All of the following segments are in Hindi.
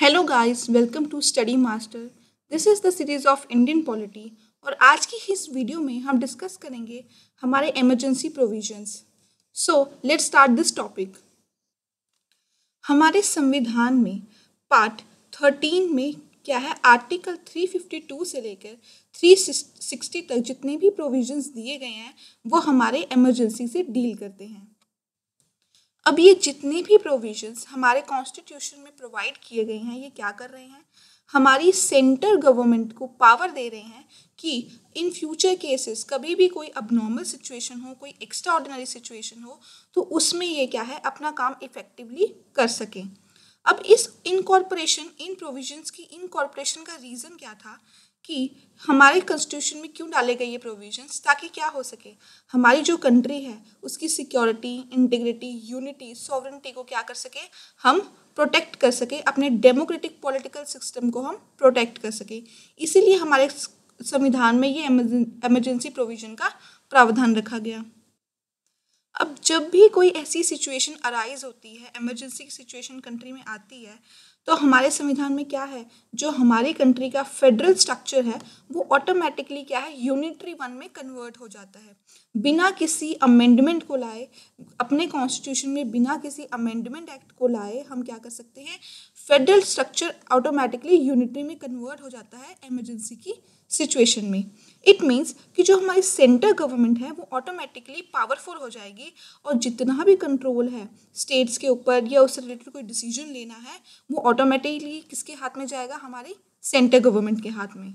Hello guys welcome to study master this is the series of Indian polity और आज की इस वीडियो में हम डिस्कस करेंगे हमारे emergency provisions so let start this topic हमारे संविधान में पार्ट थर्टीन में क्या है आर्टिकल थ्री फिफ्टी टू से लेकर थ्री सिक्सटी तक जितने भी प्रोविजंस दिए गए हैं वो हमारे इमरजेंसी से डील करते हैं अब ये जितनी भी प्रोविजंस हमारे कॉन्स्टिट्यूशन में प्रोवाइड किए गए हैं ये क्या कर रहे हैं हमारी सेंटर गवर्नमेंट को पावर दे रहे हैं कि इन फ्यूचर केसेस कभी भी कोई अबनॉर्मल सिचुएशन हो कोई एक्स्ट्रा ऑर्डिनरी सिचुएशन हो तो उसमें ये क्या है अपना काम इफेक्टिवली कर सकें अब इस इनकॉर्पोरेशन इन प्रोविजंस की इनकॉर्पोरेशन का रीज़न क्या था कि हमारे कॉन्स्टिट्यूशन में क्यों डाले गए ये प्रोविजंस ताकि क्या हो सके हमारी जो कंट्री है उसकी सिक्योरिटी इंटीग्रिटी यूनिटी सॉवरेंटी को क्या कर सके हम प्रोटेक्ट कर सके अपने डेमोक्रेटिक पॉलिटिकल सिस्टम को हम प्रोटेक्ट कर सके इसीलिए हमारे संविधान में ये एमरजेंसी प्रोविजन का प्रावधान रखा गया अब जब भी कोई ऐसी सिचुएशन अराइज होती है इमरजेंसी की सिचुएशन कंट्री में आती है तो हमारे संविधान में क्या है जो हमारी कंट्री का फेडरल स्ट्रक्चर है वो ऑटोमेटिकली क्या है यूनिटरी वन में कन्वर्ट हो जाता है बिना किसी अमेंडमेंट को लाए अपने कॉन्स्टिट्यूशन में बिना किसी अमेंडमेंट एक्ट को लाए हम क्या कर सकते हैं फेडरल स्ट्रक्चर ऑटोमेटिकली यूनिटरी में कन्वर्ट हो जाता है इमरजेंसी की सिचुएशन में इट मीन्स कि जो हमारी सेंटर गवर्नमेंट है वो ऑटोमेटिकली पावरफुल हो जाएगी और जितना भी कंट्रोल है स्टेट्स के ऊपर या उससे रिलेटेड कोई डिसीजन लेना है वो ऑटोमेटिकली किसके हाथ में जाएगा हमारी सेंटर गवर्नमेंट के हाथ में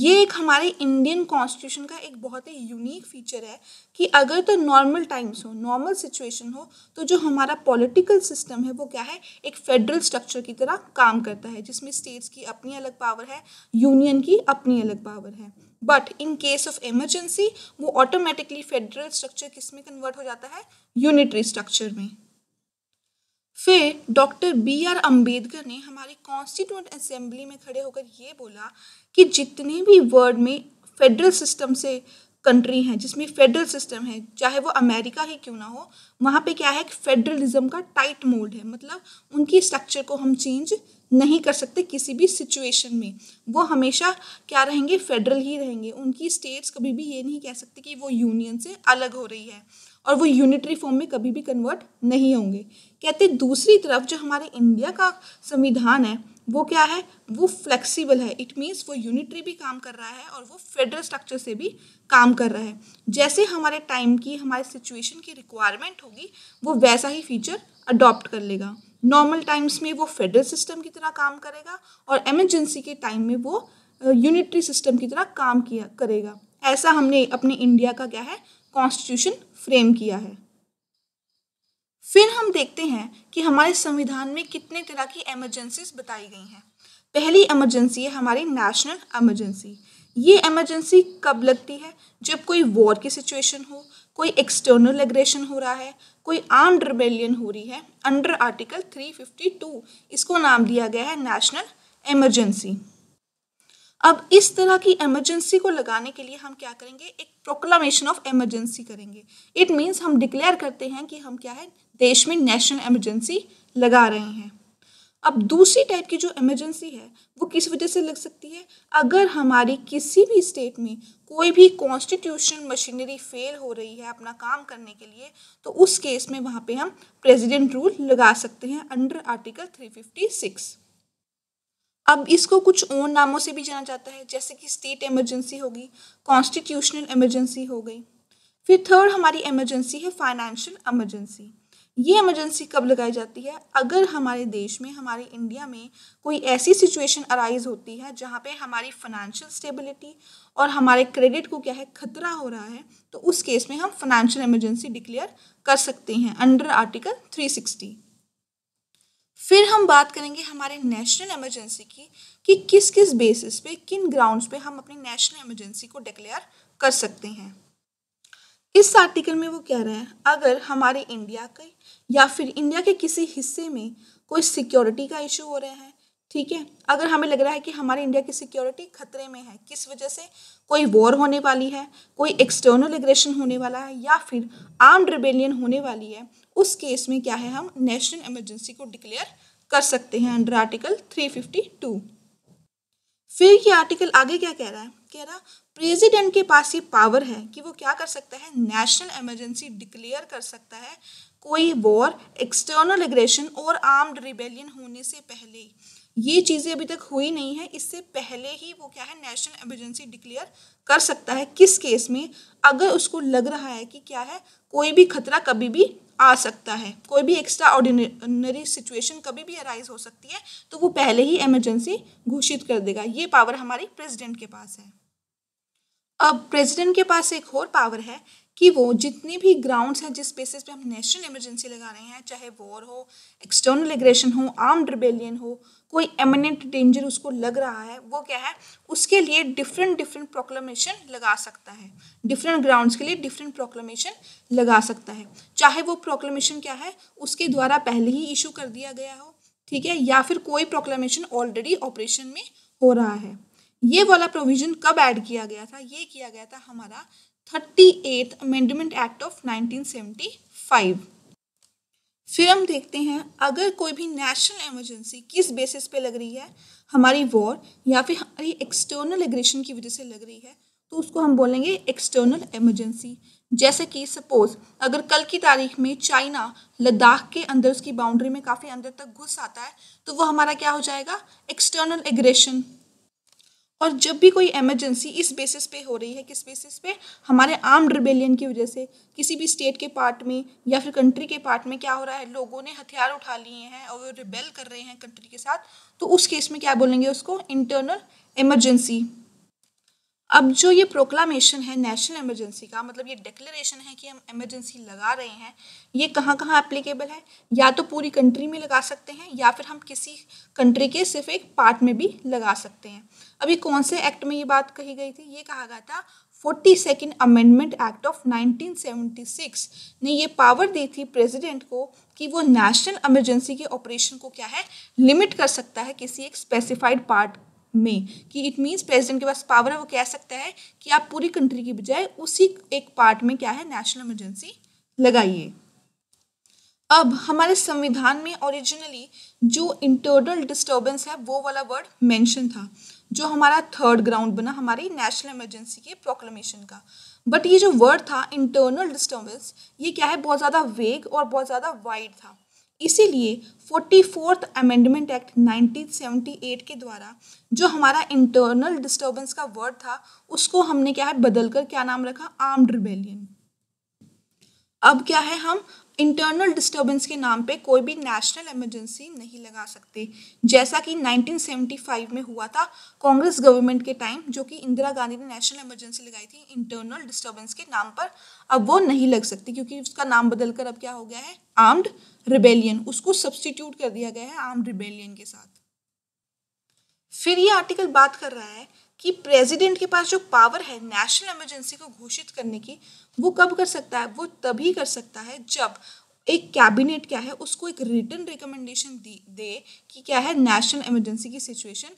ये एक हमारे इंडियन कॉन्स्टिट्यूशन का एक बहुत ही यूनिक फीचर है कि अगर तो नॉर्मल टाइम्स हो नॉर्मल सिचुएशन हो तो जो हमारा पॉलिटिकल सिस्टम है वो क्या है एक फेडरल स्ट्रक्चर की तरह काम करता है जिसमें स्टेट्स की अपनी अलग पावर है यूनियन की अपनी अलग पावर है but in case of emergency वो ऑटोमेटिकली फेडरल स्ट्रक्चर किस में कन्वर्ट हो जाता है यूनिटरी स्ट्रक्चर में फिर डॉक्टर बी आर अम्बेडकर ने हमारी कॉन्स्टिट्यूंट असेंबली में खड़े होकर ये बोला कि जितने भी वर्ल्ड में फेडरल सिस्टम से कंट्री हैं जिसमें फेडरल सिस्टम है चाहे वो अमेरिका ही क्यों ना हो वहाँ पे क्या है फेडरलिज्म का टाइट मोल्ड है मतलब उनकी स्ट्रक्चर को हम चेंज नहीं कर सकते किसी भी सिचुएशन में वो हमेशा क्या रहेंगे फेडरल ही रहेंगे उनकी स्टेट्स कभी भी ये नहीं कह सकते कि वो यूनियन से अलग हो रही है और वो यूनिटरी फॉर्म में कभी भी कन्वर्ट नहीं होंगे कहते दूसरी तरफ जो हमारे इंडिया का संविधान है वो क्या है वो फ्लेक्सिबल है इट मीन्स वो यूनिटरी भी काम कर रहा है और वो फेडरल स्ट्रक्चर से भी काम कर रहा है जैसे हमारे टाइम की हमारे सिचुएशन की रिक्वायरमेंट होगी वो वैसा ही फीचर अडॉप्ट कर लेगा नॉर्मल टाइम्स में वो फेडरल सिस्टम की तरह काम करेगा और एमरजेंसी के टाइम में वो यूनिटरी uh, सिस्टम की तरह काम किया करेगा ऐसा हमने अपने इंडिया का क्या है कॉन्स्टिट्यूशन फ्रेम किया है फिर हम देखते हैं कि हमारे संविधान में कितने तरह की एमरजेंसीज बताई गई हैं पहली एमरजेंसी है हमारी नेशनल एमरजेंसी ये इमरजेंसी कब लगती है जब कोई वॉर की सिचुएशन हो कोई एक्सटर्नल एग्रेशन हो रहा है कोई आर्म्ड रिबेलियन हो रही है अंडर आर्टिकल 352 इसको नाम दिया गया है नेशनल एमरजेंसी अब इस तरह की इमरजेंसी को लगाने के लिए हम क्या करेंगे एक प्रोक्लामेशन ऑफ इमरजेंसी करेंगे इट मीन्स हम डिक्लेयर करते हैं कि हम क्या है देश में नेशनल इमरजेंसी लगा रहे हैं अब दूसरी टाइप की जो इमरजेंसी है वो किस वजह से लग सकती है अगर हमारी किसी भी स्टेट में कोई भी कॉन्स्टिट्यूशन मशीनरी फेल हो रही है अपना काम करने के लिए तो उस केस में वहाँ पे हम प्रेसिडेंट रूल लगा सकते हैं अंडर आर्टिकल 356 अब इसको कुछ और नामों से भी जाना जाता है जैसे कि स्टेट इमरजेंसी होगी कॉन्स्टिट्यूशनल इमरजेंसी हो गई फिर थर्ड हमारी इमरजेंसी है फाइनेंशियल इमरजेंसी ये इमरजेंसी कब लगाई जाती है अगर हमारे देश में हमारे इंडिया में कोई ऐसी सिचुएशन अराइज होती है जहाँ पे हमारी फाइनेंशियल स्टेबिलिटी और हमारे क्रेडिट को क्या है खतरा हो रहा है तो उस केस में हम फाइनेंशियल इमरजेंसी डिक्लेयर कर सकते हैं अंडर आर्टिकल थ्री सिक्सटी फिर हम बात करेंगे हमारे नेशनल इमरजेंसी की कि किस किस बेसिस पे किन ग्राउंड्स पे हम अपनी नेशनल इमरजेंसी को डिक्लेयर कर सकते हैं इस आर्टिकल में वो कह रहे हैं अगर हमारे इंडिया के या फिर इंडिया के किसी हिस्से में कोई सिक्योरिटी का इशू हो रहा है ठीक है अगर हमें लग रहा है कि हमारे इंडिया की सिक्योरिटी खतरे में है किस वजह से कोई वॉर होने वाली है कोई एक्सटर्नल एग्रेशन होने वाला है या फिर आर्म्ड रिबेलियन होने वाली है उस केस में क्या है हम नेशनल इमरजेंसी को डिक्लेयर कर सकते हैं अंडर आर्टिकल 352 फिर ये आर्टिकल आगे क्या कह रहा है कह रहा प्रेसिडेंट के पास ये पावर है कि वो क्या कर सकता है नेशनल इमरजेंसी डिक्लेयर कर सकता है कोई वॉर एक्सटर्नल एग्रेशन और आर्म्ड रिबेलियन होने से पहले ये चीज़ें अभी तक हुई नहीं है इससे पहले ही वो क्या है नेशनल इमरजेंसी डिक्लेयर कर सकता है किस केस में अगर उसको लग रहा है कि क्या है कोई भी खतरा कभी भी आ सकता है कोई भी एक्स्ट्रा ऑर्डिनरी सिचुएशन कभी भी अराइज हो सकती है तो वो पहले ही इमरजेंसी घोषित कर देगा ये पावर हमारे प्रेसिडेंट के पास है अब प्रेसिडेंट के पास एक और पावर है कि वो जितने भी ग्राउंड्स हैं जिस बेसिस पे हम नेशनल इमरजेंसी लगा रहे हैं चाहे वॉर हो एक्सटर्नल एग्रेशन हो आर्म्ड रिबेलियन हो कोई एमिनेंट डेंजर उसको लग रहा है वो क्या है उसके लिए डिफरेंट डिफरेंट प्रोक्लेमेशन लगा सकता है डिफरेंट ग्राउंड्स के लिए डिफरेंट प्रोक्लेमेशन लगा सकता है चाहे वो प्रोक्लेमेशन क्या है उसके द्वारा पहले ही इशू कर दिया गया हो ठीक है या फिर कोई प्रोक्लेमेशन ऑलरेडी ऑपरेशन में हो रहा है ये वाला प्रोविजन कब ऐड किया गया था ये किया गया था हमारा thirty eighth amendment act of nineteen seventy five फिर हम देखते हैं अगर कोई भी नेशनल इमरजेंसी किस बेसिस पे लग रही है हमारी वॉर या फिर हमारी एक्सटर्नल एग्रेशन की वजह से लग रही है तो उसको हम बोलेंगे एक्सटर्नल इमरजेंसी जैसे कि सपोज अगर कल की तारीख में चाइना लद्दाख के अंदर उसकी बाउंड्री में काफ़ी अंदर तक घुस आता है तो वो हमारा क्या हो जाएगा एक्सटर्नल एग्रेशन और जब भी कोई एमरजेंसी इस बेसिस पे हो रही है किस बेसिस पे हमारे आर्म रिबेलियन की वजह से किसी भी स्टेट के पार्ट में या फिर कंट्री के पार्ट में क्या हो रहा है लोगों ने हथियार उठा लिए हैं और वो रिबेल कर रहे हैं कंट्री के साथ तो उस केस में क्या बोलेंगे उसको इंटरनल इमरजेंसी अब जो ये प्रोक्लामेशन है नेशनल इमरजेंसी का मतलब ये डिक्लेरेशन है कि हम इमरजेंसी लगा रहे हैं ये कहाँ कहाँ एप्लीकेबल है या तो पूरी कंट्री में लगा सकते हैं या फिर हम किसी कंट्री के सिर्फ एक पार्ट में भी लगा सकते हैं अब ये कौन से एक्ट में ये बात कही गई थी ये कहा गया था forty second amendment act of 1976 ने ये पावर दी थी प्रेसिडेंट को कि वो नेशनल इमरजेंसी के ऑपरेशन को क्या है लिमिट कर सकता है किसी एक स्पेसिफाइड पार्ट में कि इट मीन्स प्रेसिडेंट के पास पावर है वो कह सकता है कि आप पूरी कंट्री की बजाय उसी एक पार्ट में क्या है नेशनल इमरजेंसी लगाइए अब हमारे संविधान में ओरिजिनली जो इंटरनल डिस्टरबेंस है वो वाला वर्ड मेंशन था जो हमारा थर्ड ग्राउंड बना हमारी नेशनल इमरजेंसी के प्रोक्लेमेशन का बट ये जो वर्ड था इंटरनल डिस्टर्बेंस ये क्या है बहुत ज़्यादा वेग और बहुत ज़्यादा वाइड था इसीलिए फोर्टी फोर्थ अमेंडमेंट एक्ट 1978 के द्वारा जो हमारा इंटरनल डिस्टरबेंस का वर्ड था उसको हमने क्या है बदलकर क्या नाम रखा आर्म्ड रिबेलियन अब क्या है हम इंटरनल डिस्टरबेंस के नाम पे कोई भी नेशनल इमरजेंसी नहीं लगा सकते जैसा कि 1975 में हुआ था कांग्रेस गवर्नमेंट के टाइम जो कि इंदिरा गांधी ने नेशनल इमरजेंसी लगाई थी इंटरनल डिस्टरबेंस के नाम पर अब वो नहीं लग सकती क्योंकि उसका नाम बदलकर अब क्या हो गया है आर्म्ड रिबेलियन उसको सब्सटीट्यूट कर दिया गया है आर्म रिबेलियन के साथ फिर ये आर्टिकल बात कर रहा है कि प्रेसिडेंट के पास जो पावर है नेशनल इमरजेंसी को घोषित करने की वो कब कर सकता है वो तभी कर सकता है जब एक कैबिनेट क्या है उसको एक रिटर्न रिकमेंडेशन दे कि क्या है नेशनल इमरजेंसी की सिचुएशन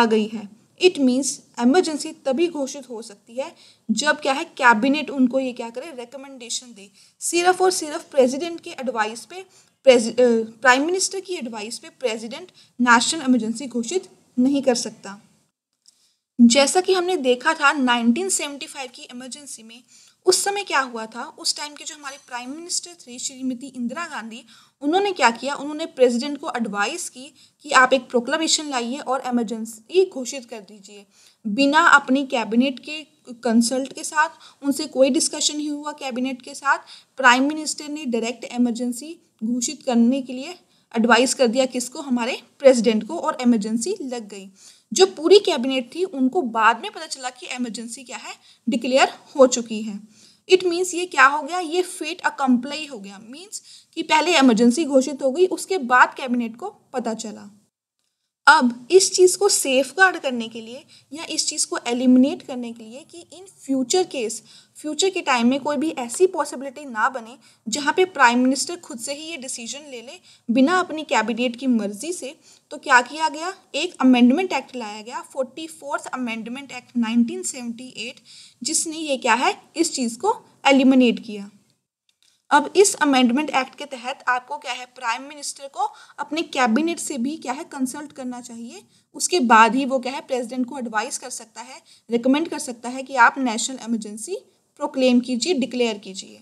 आ गई है इट मीन्स एमरजेंसी तभी घोषित हो सकती है जब क्या है कैबिनेट उनको ये क्या करे रिकमेंडेशन दे सिर्फ और सिर्फ प्रेसिडेंट के एडवाइस पे प्राइम मिनिस्टर की एडवाइस पे प्रेसिडेंट नेशनल एमरजेंसी घोषित नहीं कर सकता जैसा कि हमने देखा था 1975 की इमरजेंसी में उस समय क्या हुआ था उस टाइम के जो हमारे प्राइम मिनिस्टर थे श्रीमती इंदिरा गांधी उन्होंने क्या किया उन्होंने प्रेसिडेंट को एडवाइस की कि आप एक प्रोक्लामेशन लाइए और इमरजेंसी घोषित कर दीजिए बिना अपनी कैबिनेट के कंसल्ट के साथ उनसे कोई डिस्कशन ही हुआ कैबिनेट के साथ प्राइम मिनिस्टर ने डायरेक्ट एमरजेंसी घोषित करने के लिए एडवाइस कर दिया किसको हमारे प्रेसिडेंट को और एमरजेंसी लग गई जो पूरी कैबिनेट थी उनको बाद में पता चला कि एमरजेंसी क्या है डिक्लेयर हो चुकी है इट मीन्स ये क्या हो गया ये फेट अकम्प्लाई हो गया मीन्स कि पहले एमरजेंसी घोषित हो गई उसके बाद कैबिनेट को पता चला अब इस चीज़ को सेफ गार्ड करने के लिए या इस चीज़ को एलिमिनेट करने के लिए कि इन फ्यूचर केस फ्यूचर के टाइम में कोई भी ऐसी पॉसिबिलिटी ना बने जहाँ पे प्राइम मिनिस्टर खुद से ही ये डिसीजन ले ले बिना अपनी कैबिनेट की मर्ज़ी से तो क्या किया गया एक अमेंडमेंट एक्ट लाया गया फोर्टी फोर्थ अमेंडमेंट एक्ट 1978 जिसने ये क्या है इस चीज़ को एलिमिनेट किया अब इस अमेंडमेंट एक्ट के तहत आपको क्या है प्राइम मिनिस्टर को अपने कैबिनेट से भी क्या है कंसल्ट करना चाहिए उसके बाद ही वो क्या है प्रेसिडेंट को एडवाइस कर सकता है रिकमेंड कर सकता है कि आप नेशनल इमरजेंसी प्रोक्लेम कीजिए डिक्लेयर कीजिए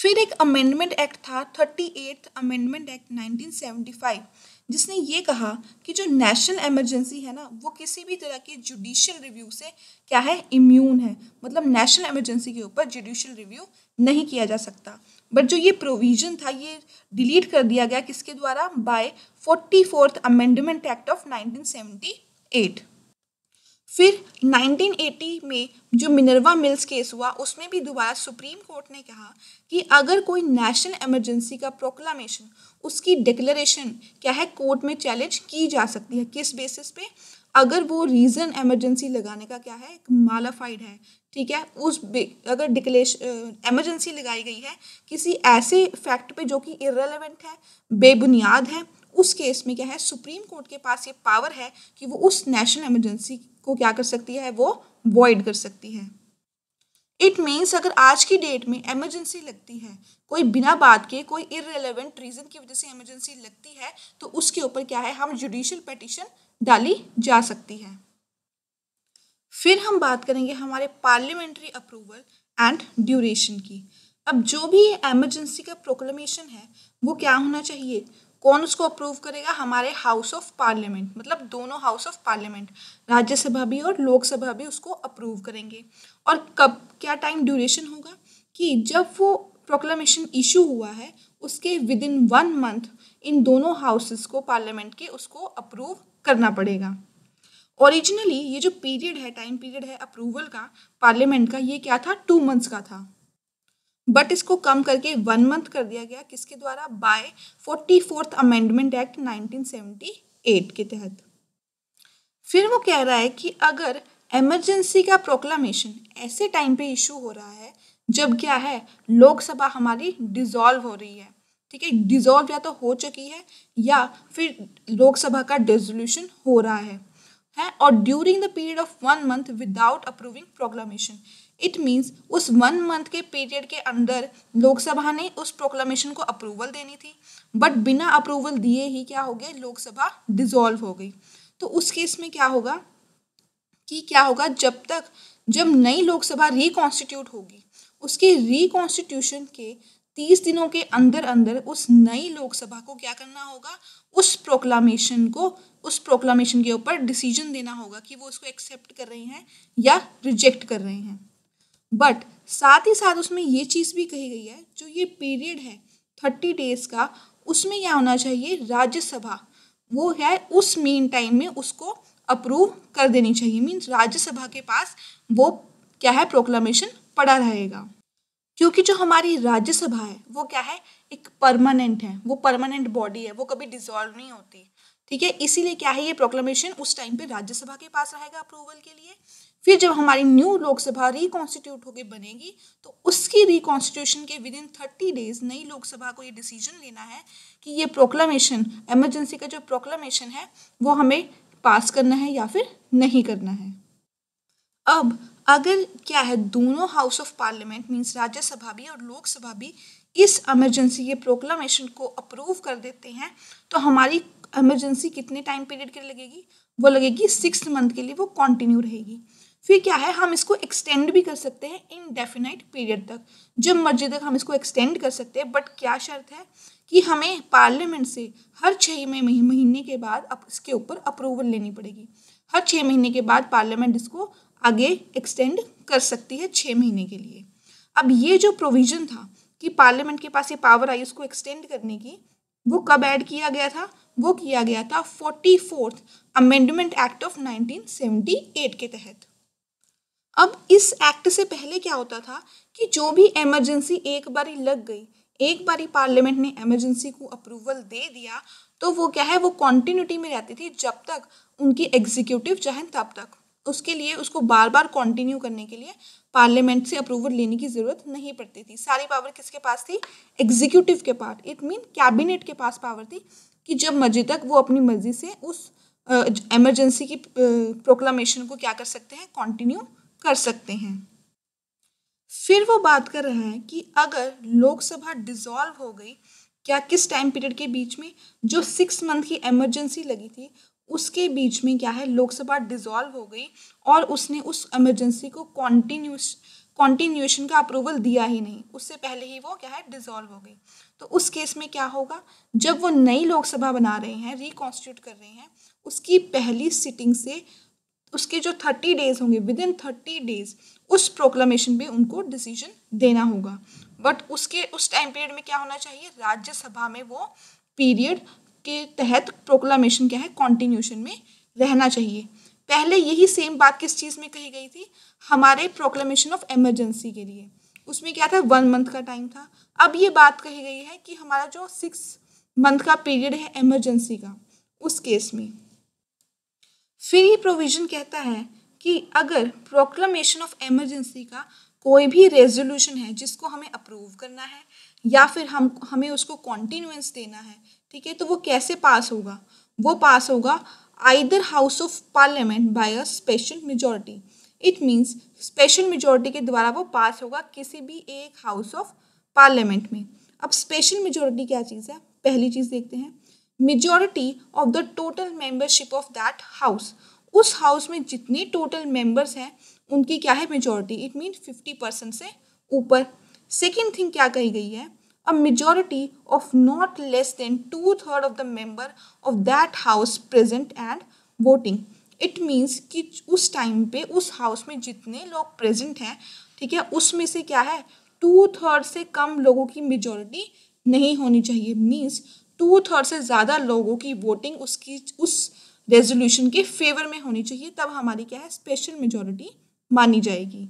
फिर एक अमेंडमेंट एक्ट था थर्टी एट्थ अमेंडमेंट एक्ट 1975 जिसने ये कहा कि जो नेशनल एमरजेंसी है ना वो किसी भी तरह के जुडिशियल रिव्यू से क्या है इम्यून है मतलब नेशनल एमरजेंसी के ऊपर जुडिशियल रिव्यू नहीं किया जा सकता बट जो ये प्रोविज़न था ये डिलीट कर दिया गया किसके द्वारा by forty fourth amendment act of nineteen seventy eight फिर 1980 में जो मिनरवा मिल्स केस हुआ उसमें भी दोबारा सुप्रीम कोर्ट ने कहा कि अगर कोई नेशनल इमरजेंसी का प्रोक्लामेशन उसकी डिक्लेरेशन क्या है कोर्ट में चैलेंज की जा सकती है किस बेसिस पे अगर वो रीज़न एमरजेंसी लगाने का क्या है एक मालाफाइड है ठीक है उस अगर डिक्लेश एमरजेंसी लगाई गई है किसी ऐसे फैक्ट पे जो कि इरेलीवेंट है बेबुनियाद है उस केस में क्या है सुप्रीम कोर्ट के पास ये पावर है कि वो उस नेशनल एमरजेंसी को क्या कर सकती है वो वॉइड कर सकती है इट मीन्स अगर आज की डेट में एमरजेंसी लगती है कोई बिना बात के कोई इरेलीवेंट रीज़न की वजह से एमरजेंसी लगती है तो उसके ऊपर क्या है हम जुडिशल पटिशन डाली जा सकती है फिर हम बात करेंगे हमारे पार्लियामेंट्री अप्रूवल एंड ड्यूरेशन की अब जो भी एमरजेंसी का प्रोक्लेमेशन है वो क्या होना चाहिए कौन उसको अप्रूव करेगा हमारे हाउस ऑफ पार्लियामेंट मतलब दोनों हाउस ऑफ पार्लियामेंट राज्यसभा भी और लोकसभा भी उसको अप्रूव करेंगे और कब क्या टाइम ड्यूरेशन होगा कि जब वो प्रोक्लामेशन इशू हुआ है उसके within one month in दोनों हाउसेस को पार्लियामेंट के उसको अप्रूव करना पड़ेगा ओरिजिनली ये जो पीरियड है टाइम पीरियड है अप्रूवल का पार्लियामेंट का ये क्या था टू मंथ्स का था बट इसको कम करके वन मंथ कर दिया गया किसके द्वारा by forty fourth amendment act 1978 के तहत फिर वो कह रहा है कि अगर एमरजेंसी का प्रोक्लामेशन ऐसे टाइम पे इशू हो रहा है जब क्या है लोकसभा हमारी डिजॉल्व हो रही है ठीक है डिजॉल्व या तो हो चुकी है या फिर लोकसभा का डिजोल्यूशन हो रहा है है और during the period of one month without approving proclamation it means उस वन मंथ के पीरियड के अंदर लोकसभा ने उस प्रोक्लामेशन को अप्रूवल देनी थी बट बिना अप्रूवल दिए ही क्या हो गए लोकसभा डिजोल्व हो गई तो उस केस में क्या होगा कि क्या होगा जब तक जब नई लोकसभा रिकॉन्स्टिट्यूट होगी उसके रिकॉन्स्टिट्यूशन के तीस दिनों के अंदर अंदर उस नई लोकसभा को क्या करना होगा उस प्रोक्लामेशन को उस प्रोक्लामेशन के ऊपर डिसीजन देना होगा कि वो उसको एक्सेप्ट कर रहे हैं या रिजेक्ट कर रहे हैं बट साथ ही साथ उसमें ये चीज़ भी कही गई है जो ये पीरियड है थर्टी डेज का उसमें क्या होना चाहिए राज्यसभा वो है उस मेन टाइम में उसको अप्रूव कर देनी चाहिए मीन्स राज्यसभा के पास वो क्या है प्रोक्लामेशन पड़ा रहेगा क्योंकि जो हमारी राज्यसभा है वो क्या है एक परमानेंट है वो परमानेंट बॉडी है वो कभी डिजॉल्व नहीं होती ठीक है इसीलिए क्या है ये प्रोक्लामेशन उस टाइम पे राज्यसभा के पास रहेगा अप्रूवल के लिए फिर जब हमारी न्यू लोकसभा रिकॉन्स्टिट्यूट होकर बनेगी तो उसकी रिकॉन्स्टिट्यूशन के विद इन थर्टी डेज नई लोकसभा को ये डिसीजन लेना है कि ये प्रोक्लामेशन एमरजेंसी का जो प्रोक्लामेशन है वो हमें पास करना है या फिर नहीं करना है अब अगर क्या है दोनों house of parliament means Rajya Sabha भी और लोकसभा भी इस एमरजेंसी के प्रोक्लामेशन को अप्रूव कर देते हैं तो हमारी एमरजेंसी कितने टाइम पीरियड के लिए लगेगी वो लगेगी सिक्स मंथ के लिए वो कंटिन्यू रहेगी फिर क्या है हम इसको एक्सटेंड भी कर सकते हैं इनडेफिनाइट पीरियड तक जब मर्जी तक हम इसको एक्सटेंड कर सकते हैं बट क्या शर्त है कि हमें पार्लियामेंट से हर छः महीने के बाद अब इसके ऊपर अप्रूवल लेनी पड़ेगी हर छः महीने के बाद पार्लियामेंट इसको आगे एक्सटेंड कर सकती है छः महीने के लिए अब ये जो प्रोविज़न था कि पार्लियामेंट के पास ये पावर आई उसको एक्सटेंड करने की वो कब ऐड किया गया था वो किया गया था forty fourth amendment act of 1978 के तहत अब इस एक्ट से पहले क्या होता था कि जो भी इमरजेंसी एक बारी लग गई एक बारी पार्लियामेंट ने इमरजेंसी को अप्रूवल दे दिया तो वो क्या है वो कॉन्टिन्यूटी में रहती थी जब तक उनकी एग्जीक्यूटिव चाहे तब तक उसके लिए उसको बार बार कंटिन्यू करने के लिए पार्लियामेंट से अप्रूवल लेने की ज़रूरत नहीं पड़ती थी सारी पावर किसके पास थी एग्जीक्यूटिव के पास इट मीन कैबिनेट के पास पावर थी कि जब मर्जी तक वो अपनी मर्जी से उस इमरजेंसी की प्रोक्लामेशन को क्या कर सकते हैं कंटिन्यू कर सकते हैं फिर वो बात कर रहा है कि अगर लोकसभा डिसॉल्व हो गई क्या किस टाइम पीरियड के बीच में जो सिक्स मंथ की इमरजेंसी लगी थी उसके बीच में क्या है लोकसभा डिसॉल्व हो गई और उसने उस इमरजेंसी को कॉन्टिन्यूस कॉन्टिन्यूशन का अप्रूवल दिया ही नहीं उससे पहले ही वो क्या है डिसॉल्व हो गई तो उस केस में क्या होगा जब वो नई लोकसभा बना रहे हैं रिकॉन्स्टिट्यूट कर रहे हैं उसकी पहली सिटिंग से उसके जो थर्टी डेज होंगे विद इन थर्टी डेज उस प्रोक्लामेशन पे उनको डिसीजन देना होगा बट उसके उस टाइम पीरियड में क्या होना चाहिए राज्यसभा में वो पीरियड के तहत प्रोक्लामेशन क्या है कॉन्टिन्यूशन में रहना चाहिए पहले यही सेम बात किस चीज़ में कही गई थी हमारे प्रोक्लामेशन ऑफ एमरजेंसी के लिए उसमें क्या था वन मंथ का टाइम था अब ये बात कही गई है कि हमारा जो सिक्स मंथ का पीरियड है एमरजेंसी का उस केस में फिर ये प्रोविज़न कहता है कि अगर प्रोक्लमेशन ऑफ एमरजेंसी का कोई भी रेजोल्यूशन है जिसको हमें अप्रूव करना है या फिर हम हमें उसको कॉन्टीन्यूस देना है ठीक है तो वो कैसे पास होगा वो पास होगा either house of parliament by a special majority it means special majority के द्वारा वो पास होगा किसी भी एक हाउस ऑफ पार्लियामेंट में अब स्पेशल मेजोरिटी क्या चीज़ है पहली चीज़ देखते हैं majority of the total membership of that house उस हाउस में जितने टोटल मेंबर्स हैं उनकी क्या है majority it mean fifty percent से ऊपर सेकेंड थिंग क्या कही गई है a majority of not less than two third of the member of that house present and voting it means कि उस टाइम पे उस हाउस में जितने लोग प्रेजेंट हैं ठीक है उसमें से क्या है टू थर्ड से कम लोगों की मेजोरिटी नहीं होनी चाहिए मीन्स टू थर्ड से ज़्यादा लोगों की वोटिंग उसकी उस रेजोल्यूशन के फेवर में होनी चाहिए तब हमारी क्या है स्पेशल मेजोरिटी मानी जाएगी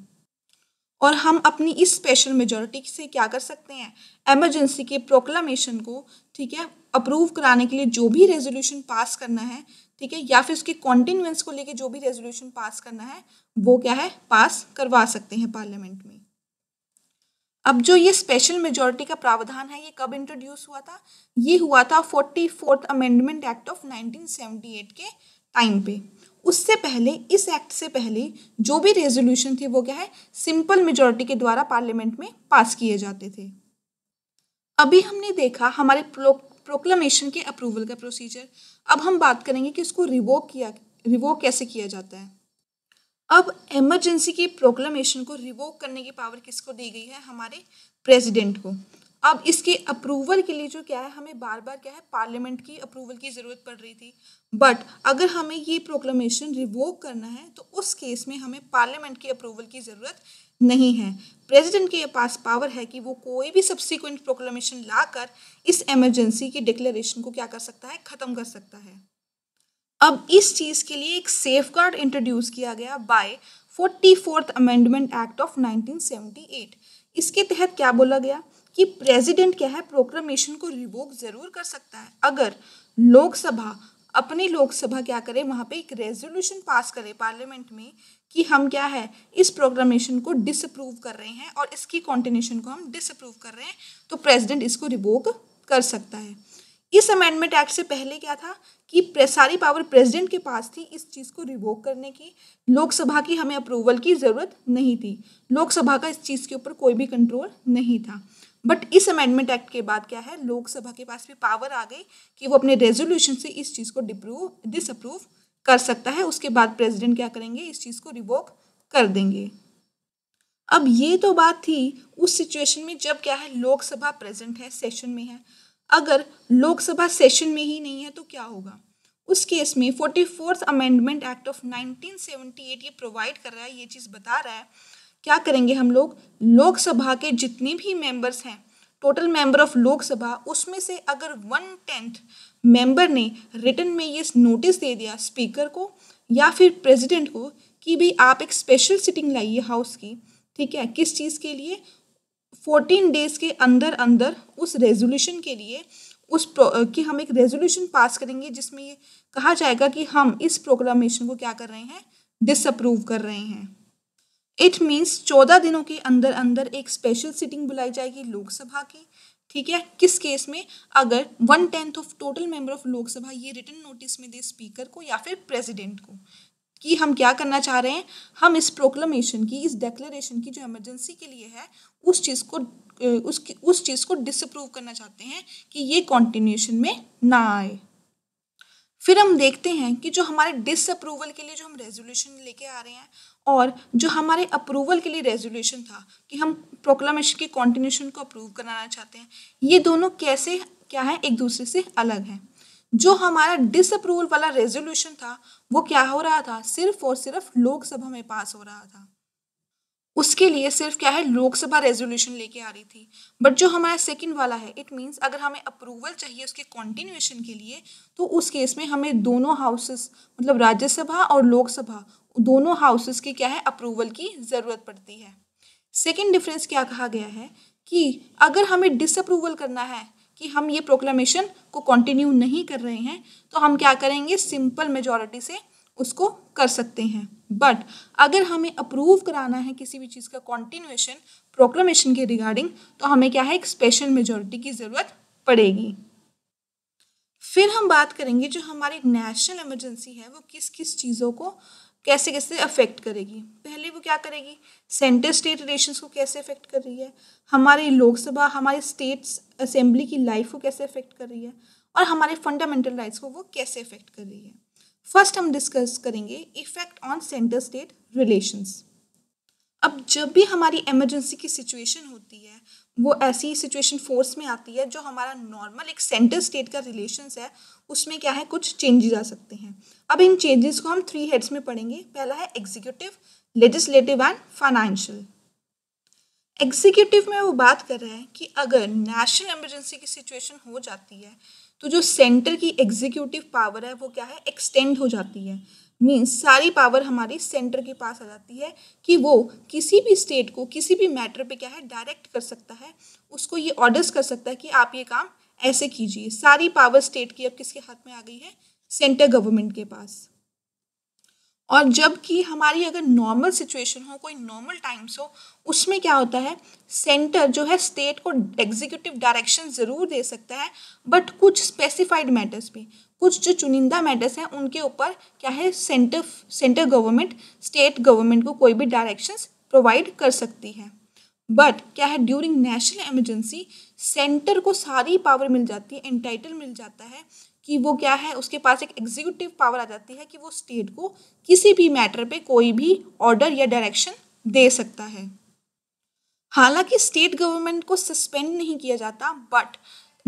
और हम अपनी इस स्पेशल मेजोरिटी से क्या कर सकते हैं एमरजेंसी के प्रोक्लामेशन को ठीक है अप्रूव कराने के लिए जो भी रेजोल्यूशन पास करना है ठीक है या फिर उसके कॉन्टिन्यूंस को लेके जो भी रेजोल्यूशन पास करना है वो क्या है पास करवा सकते हैं पार्लियामेंट में अब जो ये स्पेशल मेजोरिटी का प्रावधान है ये कब इंट्रोड्यूस हुआ था ये हुआ था forty fourth amendment act of 1978 के टाइम पे उससे पहले इस एक्ट से पहले जो भी रेजोल्यूशन थे वो क्या है सिंपल मेजोरिटी के द्वारा पार्लियामेंट में पास किए जाते थे अभी हमने देखा हमारे प्रो, प्रोक्लमेशन के अप्रूवल का प्रोसीजर अब हम बात करेंगे कि उसको रिवोक किया रिवोक कैसे किया जाता है अब इमरजेंसी की प्रोक्लेमेशन को रिवोक करने की पावर किसको दी गई है हमारे प्रेसिडेंट को अब इसके अप्रूवल के लिए जो क्या है हमें बार बार क्या है पार्लियामेंट की अप्रूवल की ज़रूरत पड़ रही थी बट अगर हमें ये प्रोक्लेमेशन रिवोक करना है तो उस केस में हमें पार्लियामेंट की अप्रूवल की ज़रूरत नहीं है प्रेसिडेंट के पास पावर है कि वो कोई भी सब्सिक्वेंट प्रोक्लेमेशन ला इस एमरजेंसी की डिक्लेरेशन को क्या कर सकता है ख़त्म कर सकता है अब इस चीज़ के लिए एक सेफ गार्ड इंट्रोड्यूस किया गया by forty fourth amendment act of 1978 इसके तहत क्या बोला गया कि प्रेसिडेंट क्या है प्रोक्लेमेशन को रिवोक ज़रूर कर सकता है अगर लोकसभा अपनी लोकसभा क्या करे वहाँ पे एक रेजोल्यूशन पास करे पार्लियामेंट में कि हम क्या है इस प्रोग्रामेशन को डिसअप्रूव कर रहे हैं और इसकी कॉन्टिन्यूशन को हम डिसअप्रूव कर रहे हैं तो प्रेसिडेंट इसको रिवोक कर सकता है इस अमेंडमेंट एक्ट से पहले क्या था कि सारी पावर प्रेसिडेंट के पास थी इस चीज़ को रिवोक करने की लोकसभा की हमें अप्रूवल की ज़रूरत नहीं थी लोकसभा का इस चीज़ के ऊपर कोई भी कंट्रोल नहीं था बट इस अमेंडमेंट एक्ट के बाद क्या है लोकसभा के पास भी पावर आ गई कि वो अपने रेजोल्यूशन से इस चीज़ को डिप्रूव डिसअप्रूव कर सकता है उसके बाद प्रेसिडेंट क्या करेंगे इस चीज़ को रिवोक कर देंगे अब ये तो बात थी उस सिचुएशन में जब क्या है लोकसभा प्रेजेंट है सेशन में है अगर लोकसभा सेशन में ही नहीं है तो क्या होगा उस केस में forty fourth amendment act of 1978 ये प्रोवाइड कर रहा है ये चीज़ बता रहा है क्या करेंगे हम लोग लोकसभा के जितने भी मेंबर्स हैं टोटल मेंबर ऑफ लोकसभा उसमें से अगर वन टेंथ मेंबर ने रिटर्न में ये नोटिस दे दिया स्पीकर को या फिर प्रेसिडेंट को कि भाई आप एक स्पेशल सिटिंग लाइए हाउस की ठीक है किस चीज़ के लिए फोर्टीन डेज के अंदर अंदर उस रेजोल्यूशन के लिए उस प्रो कि हम एक रेजोल्यूशन पास करेंगे जिसमें ये कहा जाएगा कि हम इस प्रोग्रामेशन को क्या कर रहे हैं डिसअप्रूव कर रहे हैं इट मीन्स चौदह दिनों के अंदर अंदर एक स्पेशल सिटिंग बुलाई जाएगी लोकसभा की ठीक है किस केस में अगर one tenth of total member of Lok Sabha ये रिटर्न नोटिस में दे स्पीकर को या फिर प्रेसिडेंट को कि हम क्या करना चाह रहे हैं हम इस प्रोक्लमेशन की इस डेक्लेशन की जो इमरजेंसी के लिए है उस चीज़ को उस उस चीज़ को डिसप्रूव करना चाहते हैं कि ये कॉन्टिन्यूशन में ना आए फिर हम देखते हैं कि जो हमारे डिसअप्रूवल के लिए जो हम रेजोल्यूशन लेके आ रहे हैं और जो हमारे अप्रूवल के लिए रेजोल्यूशन था कि हम प्रोक्लामेशन की कॉन्टिन्यूशन को अप्रूव कराना चाहते हैं ये दोनों कैसे क्या है एक दूसरे से अलग हैं जो हमारा डिसअप्रूवल वाला रेजोल्यूशन था वो क्या हो रहा था सिर्फ और सिर्फ लोकसभा में पास हो रहा था उसके लिए सिर्फ क्या है लोकसभा रेजोल्यूशन लेके आ रही थी बट जो हमारा सेकंड वाला है इट मींस अगर हमें अप्रूवल चाहिए उसके कॉन्टिन्यूएशन के लिए तो उस केस में हमें दोनों हाउसेस मतलब राज्यसभा और लोकसभा दोनों हाउसेस की क्या है अप्रूवल की ज़रूरत पड़ती है सेकेंड डिफरेंस क्या कहा गया है कि अगर हमें डिसअप्रूवल करना है कि हम ये प्रोक्लेमेशन को कंटिन्यू नहीं कर रहे हैं तो हम क्या करेंगे सिंपल मेजॉरिटी से उसको कर सकते हैं बट अगर हमें अप्रूव कराना है किसी भी चीज़ का कॉन्टिन्यूएशन प्रोक्लेमेशन के रिगार्डिंग तो हमें क्या है एक स्पेशल मेजोरिटी की ज़रूरत पड़ेगी फिर हम बात करेंगे जो हमारी नेशनल इमरजेंसी है वो किस किस चीज़ों को कैसे कैसे अफेक्ट करेगी पहले वो क्या करेगी सेंटर स्टेट रिलेशन को कैसे अफेक्ट कर रही है हमारी लोकसभा हमारे स्टेट्स असेंबली की लाइफ को कैसे अफेक्ट कर रही है और हमारे फंडामेंटल राइट्स को वो कैसे अफेक्ट कर रही है फर्स्ट हम डिस्कस करेंगे effect on centre state relations अब जब भी हमारी इमरजेंसी की सिचुएशन होती है वो ऐसी सिचुएशन फोर्स में आती है जो हमारा नॉर्मल एक सेंटर स्टेट का रिलेशन है उसमें क्या है कुछ चेंजेस आ सकते हैं अब इन चेंजेस को हम थ्री हेड्स में पढ़ेंगे पहला है executive legislative and financial executive में वो बात कर रहे हैं कि अगर नेशनल इमरजेंसी की सिचुएशन हो जाती है तो जो सेंटर की एग्जीक्यूटिव पावर है वो क्या है एक्सटेंड हो जाती है मीन्स सारी पावर हमारी सेंटर के पास आ जाती है कि वो किसी भी स्टेट को किसी भी मैटर पे क्या है डायरेक्ट कर सकता है उसको ये ऑर्डर्स कर सकता है कि आप ये काम ऐसे कीजिए सारी पावर स्टेट की अब किसके हाथ में आ गई है सेंटर गवर्नमेंट के पास और जबकि हमारी अगर नॉर्मल सिचुएशन हो कोई नॉर्मल टाइम्स हो उसमें क्या होता है सेंटर जो है स्टेट को एग्जीक्यूटिव डायरेक्शन ज़रूर दे सकता है बट कुछ स्पेसिफाइड मैटर्स पे कुछ जो चुनिंदा मैटर्स हैं उनके ऊपर क्या है centre centre government state government को कोई भी डायरेक्शंस प्रोवाइड कर सकती है बट क्या है ड्यूरिंग नेशनल इमरजेंसी सेंटर को सारी पावर मिल जाती है एंटाइटल मिल जाता है कि वो क्या है उसके पास एक एग्जीक्यूटिव पावर आ जाती है कि वो स्टेट को किसी भी मैटर पे कोई भी ऑर्डर या डायरेक्शन दे सकता है हालांकि स्टेट गवर्नमेंट को सस्पेंड नहीं किया जाता बट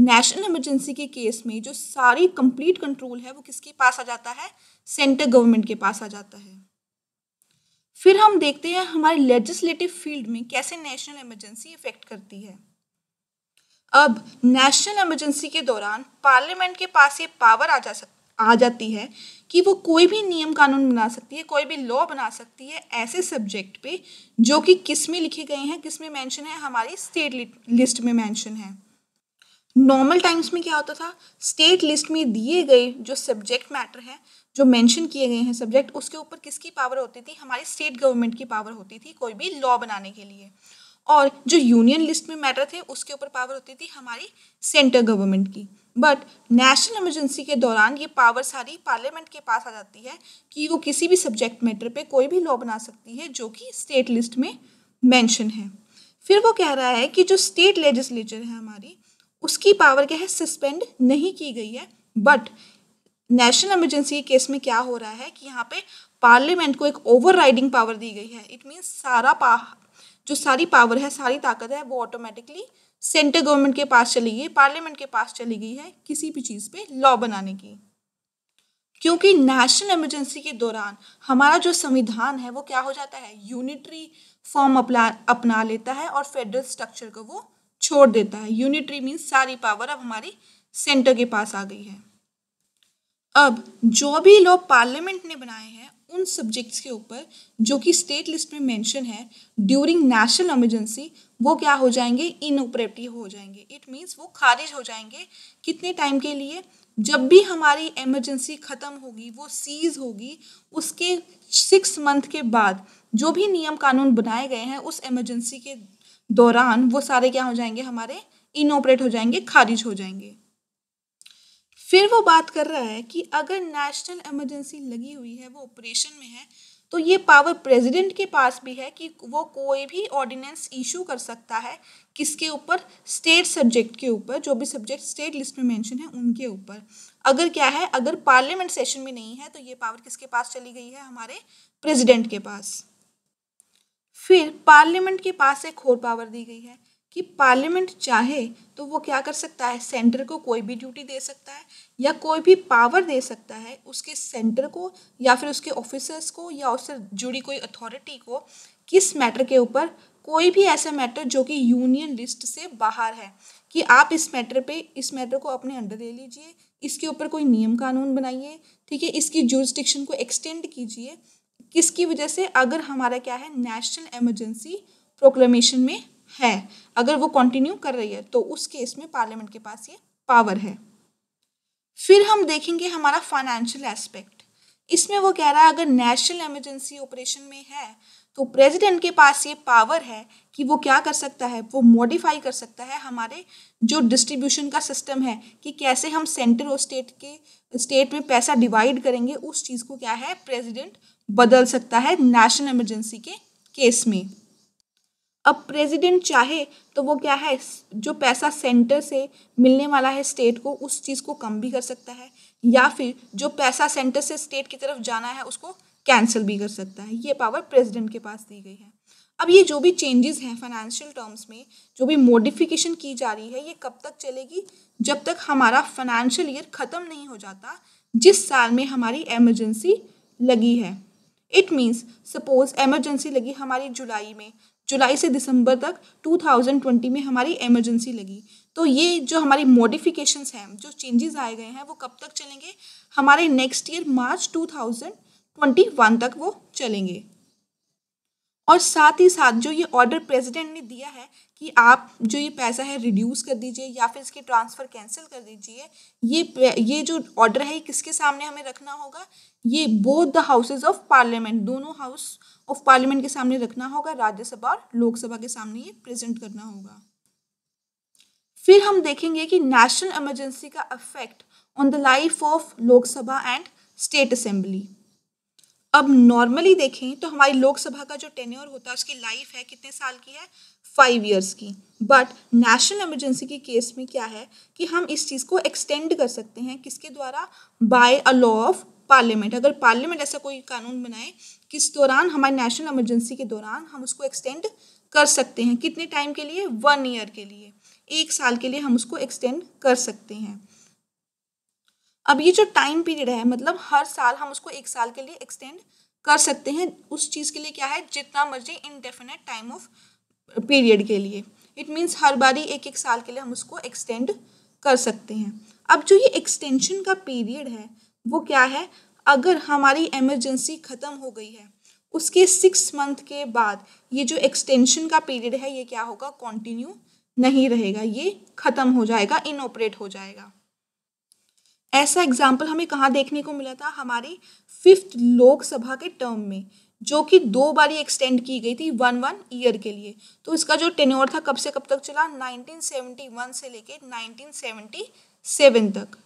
नेशनल इमरजेंसी के केस में जो सारी कंप्लीट कंट्रोल है वो किसके पास आ जाता है सेंटर गवर्नमेंट के पास आ जाता है फिर हम देखते हैं हमारे लेजिस्लेटिव फील्ड में कैसे नेशनल इमरजेंसी इफेक्ट करती है अब नेशनल इमरजेंसी के दौरान पार्लियामेंट के पास ये पावर आ जा सक आ जाती है कि वो कोई भी नियम कानून बना सकती है कोई भी लॉ बना सकती है ऐसे सब्जेक्ट पे जो कि किस में लिखे गए हैं किस में मेंशन है हमारी स्टेट लिस्ट में मेंशन है नॉर्मल टाइम्स में क्या होता था स्टेट लिस्ट में दिए गए जो सब्जेक्ट मैटर हैं जो मेंशन किए गए हैं सब्जेक्ट उसके ऊपर किसकी पावर होती थी हमारी स्टेट गवर्नमेंट की पावर होती थी कोई भी लॉ बनाने के लिए और जो यूनियन लिस्ट में मैटर थे उसके ऊपर पावर होती थी हमारी सेंटर गवर्नमेंट की बट नेशनल इमरजेंसी के दौरान ये पावर सारी पार्लियामेंट के पास आ जाती है कि वो किसी भी सब्जेक्ट मैटर पे कोई भी लॉ बना सकती है जो कि स्टेट लिस्ट में मेंशन है फिर वो कह रहा है कि जो स्टेट लेजिस्लेचर है हमारी उसकी पावर क्या है सस्पेंड नहीं की गई है बट नेशनल इमरजेंसी केस में क्या हो रहा है कि यहाँ पे पार्लियामेंट को एक ओवर पावर दी गई है इट मीन्स सारा पा जो सारी पावर है सारी ताकत है वो ऑटोमेटिकली सेंट्रल गवर्नमेंट के पास चली गई पार्लियामेंट के पास चली गई है किसी भी चीज़ पे लॉ बनाने की क्योंकि नेशनल इमरजेंसी के दौरान हमारा जो संविधान है वो क्या हो जाता है यूनिटरी फॉर्म अपना अपना लेता है और फेडरल स्ट्रक्चर को वो छोड़ देता है यूनिटरी मीन्स सारी पावर अब हमारी सेंटर के पास आ गई है अब जो भी लॉ पार्लियामेंट ने बनाए हैं उन सब्जेक्ट्स के ऊपर जो कि स्टेट लिस्ट में मेंशन है ड्यूरिंग नेशनल इमरजेंसी वो क्या हो जाएंगे इनऑपरेटिव हो जाएंगे इट मीन्स वो खारिज हो जाएंगे कितने टाइम के लिए जब भी हमारी एमरजेंसी ख़त्म होगी वो सीज होगी उसके सिक्स मंथ के बाद जो भी नियम कानून बनाए गए हैं उस एमरजेंसी के दौरान वो सारे क्या हो जाएंगे हमारे इनऑपरेट हो जाएंगे खारिज हो जाएंगे फिर वो बात कर रहा है कि अगर नेशनल इमरजेंसी लगी हुई है वो ऑपरेशन में है तो ये पावर प्रेसिडेंट के पास भी है कि वो कोई भी ऑर्डिनेंस इशू कर सकता है किसके ऊपर स्टेट सब्जेक्ट के ऊपर जो भी सब्जेक्ट स्टेट लिस्ट में मेंशन है उनके ऊपर अगर क्या है अगर पार्लियामेंट सेशन में नहीं है तो ये पावर किसके पास चली गई है हमारे प्रेसिडेंट के पास फिर पार्लियामेंट के पास एक और पावर दी गई है कि पार्लियामेंट चाहे तो वो क्या कर सकता है सेंटर को कोई भी ड्यूटी दे सकता है या कोई भी पावर दे सकता है उसके सेंटर को या फिर उसके ऑफिसर्स को या उससे जुड़ी कोई अथॉरिटी को किस मैटर के ऊपर कोई भी ऐसा मैटर जो कि यूनियन लिस्ट से बाहर है कि आप इस मैटर पे इस मैटर को अपने अंडर ले लीजिए इसके ऊपर कोई नियम कानून बनाइए ठीक है इसकी जूरिस्टिक्शन को एक्सटेंड कीजिए किसकी वजह से अगर हमारा क्या है नेशनल इमरजेंसी प्रोक्लेमेशन में है अगर वो कंटिन्यू कर रही है तो उस केस में पार्लियामेंट के पास ये पावर है फिर हम देखेंगे हमारा फाइनेंशियल एस्पेक्ट इसमें वो कह रहा है अगर नेशनल इमरजेंसी ऑपरेशन में है तो प्रेसिडेंट के पास ये पावर है कि वो क्या कर सकता है वो मॉडिफाई कर सकता है हमारे जो डिस्ट्रीब्यूशन का सिस्टम है कि कैसे हम सेंटर और स्टेट के स्टेट में पैसा डिवाइड करेंगे उस चीज़ को क्या है प्रेसिडेंट बदल सकता है नेशनल इमरजेंसी के केस में अब प्रेसिडेंट चाहे तो वो क्या है जो पैसा सेंटर से मिलने वाला है स्टेट को उस चीज़ को कम भी कर सकता है या फिर जो पैसा सेंटर से स्टेट की तरफ जाना है उसको कैंसिल भी कर सकता है ये पावर प्रेसिडेंट के पास दी गई है अब ये जो भी चेंजेस हैं फाइनेंशियल टर्म्स में जो भी मॉडिफिकेशन की जा रही है ये कब तक चलेगी जब तक हमारा फाइनेंशियल ईयर ख़त्म नहीं हो जाता जिस साल में हमारी एमरजेंसी लगी है इट मीन्स सपोज एमरजेंसी लगी हमारी जुलाई में जुलाई से दिसंबर तक 2020 में हमारी एमरजेंसी लगी तो ये जो हमारी मॉडिफिकेशंस हैं जो चेंजेस आए गए हैं वो कब तक चलेंगे हमारे नेक्स्ट ईयर मार्च 2021 तक वो चलेंगे और साथ ही साथ जो ये ऑर्डर प्रेसिडेंट ने दिया है कि आप जो ये पैसा है रिड्यूस कर दीजिए या फिर इसके ट्रांसफ़र कैंसिल कर दीजिए ये ये जो ऑर्डर है किसके सामने हमें रखना होगा ये both the houses of parliament दोनों हाउस ऑफ पार्लियामेंट के सामने रखना होगा राज्यसभा और लोकसभा के सामने ये प्रेजेंट करना होगा फिर हम देखेंगे कि नेशनल इमरजेंसी का effect on the life of Lok Sabha and state assembly अब नॉर्मली देखें तो हमारी लोकसभा का जो टेन्योर होता है उसकी लाइफ है कितने साल की है फाइव ईयर्स की बट नेशनल इमरजेंसी के केस में क्या है कि हम इस चीज़ को एक्सटेंड कर सकते हैं किसके द्वारा by a law of parliament अगर पार्लियामेंट ऐसा कोई कानून बनाए किस दौरान हमारे नेशनल इमरजेंसी के दौरान हम उसको एक्सटेंड कर सकते हैं कितने टाइम के लिए वन ईयर के लिए एक साल के लिए हम उसको एक्सटेंड कर सकते हैं अब ये जो टाइम पीरियड है मतलब हर साल हम उसको एक साल के लिए एक्सटेंड कर सकते हैं उस चीज़ के लिए क्या है जितना मर्जी इनडेफिनेट टाइम ऑफ पीरियड के लिए इट मीन्स हर बारी एक एक साल के लिए हम उसको एक्सटेंड कर सकते हैं अब जो ये एक्सटेंशन का पीरियड है वो क्या है अगर हमारी एमरजेंसी ख़त्म हो गई है उसके सिक्स मंथ के बाद ये जो एक्सटेंशन का पीरियड है ये क्या होगा कंटिन्यू नहीं रहेगा ये ख़त्म हो जाएगा इनऑपरेट हो जाएगा ऐसा एग्जाम्पल हमें कहाँ देखने को मिला था हमारी फिफ्थ लोकसभा के टर्म में जो कि दो बार ये एक्सटेंड की गई थी वन वन ईयर के लिए तो इसका जो टेन्योर था कब से कब तक चला 1971 से लेके 1977 तक